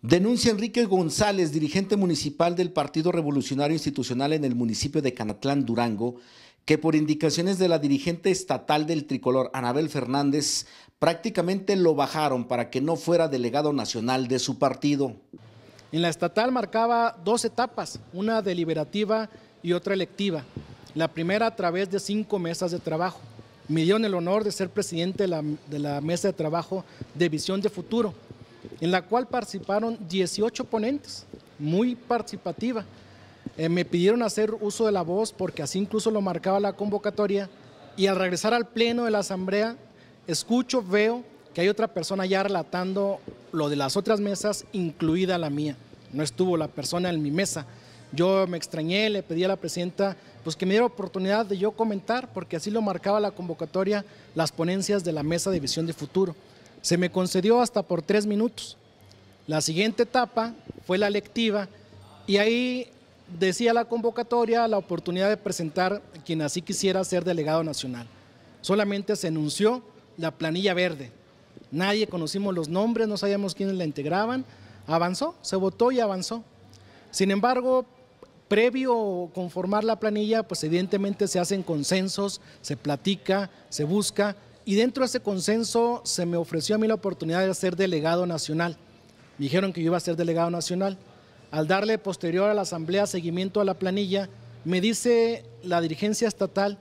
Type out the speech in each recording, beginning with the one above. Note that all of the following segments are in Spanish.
Denuncia Enrique González, dirigente municipal del Partido Revolucionario Institucional en el municipio de Canatlán, Durango, que por indicaciones de la dirigente estatal del tricolor, Anabel Fernández, prácticamente lo bajaron para que no fuera delegado nacional de su partido. En la estatal marcaba dos etapas, una deliberativa y otra electiva. La primera a través de cinco mesas de trabajo. Me dieron el honor de ser presidente de la, de la mesa de trabajo de visión de futuro en la cual participaron 18 ponentes, muy participativa. Eh, me pidieron hacer uso de la voz porque así incluso lo marcaba la convocatoria y al regresar al pleno de la asamblea escucho, veo que hay otra persona ya relatando lo de las otras mesas, incluida la mía. No estuvo la persona en mi mesa. Yo me extrañé, le pedí a la presidenta pues que me diera oportunidad de yo comentar, porque así lo marcaba la convocatoria, las ponencias de la mesa de visión de futuro. Se me concedió hasta por tres minutos. La siguiente etapa fue la lectiva y ahí decía la convocatoria la oportunidad de presentar quien así quisiera ser delegado nacional. Solamente se anunció la planilla verde. Nadie conocimos los nombres, no sabíamos quiénes la integraban. Avanzó, se votó y avanzó. Sin embargo, previo conformar la planilla, pues evidentemente se hacen consensos, se platica, se busca y dentro de ese consenso se me ofreció a mí la oportunidad de ser delegado nacional. Me dijeron que yo iba a ser delegado nacional. Al darle posterior a la asamblea seguimiento a la planilla, me dice la dirigencia estatal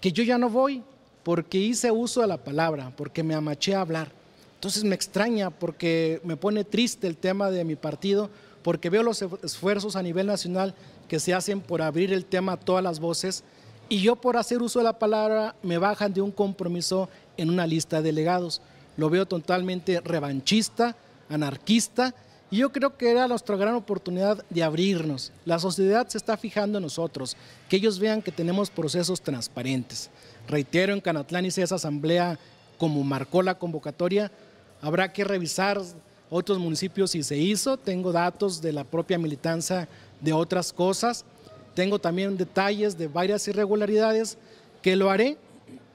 que yo ya no voy porque hice uso de la palabra, porque me amaché a hablar. Entonces me extraña porque me pone triste el tema de mi partido, porque veo los esfuerzos a nivel nacional que se hacen por abrir el tema a todas las voces y yo por hacer uso de la palabra me bajan de un compromiso en una lista de delegados. Lo veo totalmente revanchista, anarquista, y yo creo que era nuestra gran oportunidad de abrirnos. La sociedad se está fijando en nosotros, que ellos vean que tenemos procesos transparentes. Reitero, en Canatlán hice esa asamblea como marcó la convocatoria. Habrá que revisar otros municipios si se hizo. Tengo datos de la propia militanza de otras cosas. Tengo también detalles de varias irregularidades que lo haré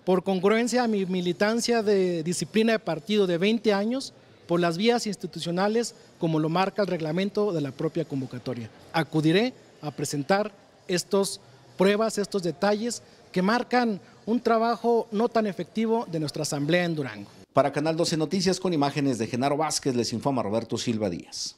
por congruencia a mi militancia de disciplina de partido de 20 años por las vías institucionales como lo marca el reglamento de la propia convocatoria. Acudiré a presentar estas pruebas, estos detalles que marcan un trabajo no tan efectivo de nuestra asamblea en Durango. Para Canal 12 Noticias con imágenes de Genaro Vázquez les informa Roberto Silva Díaz.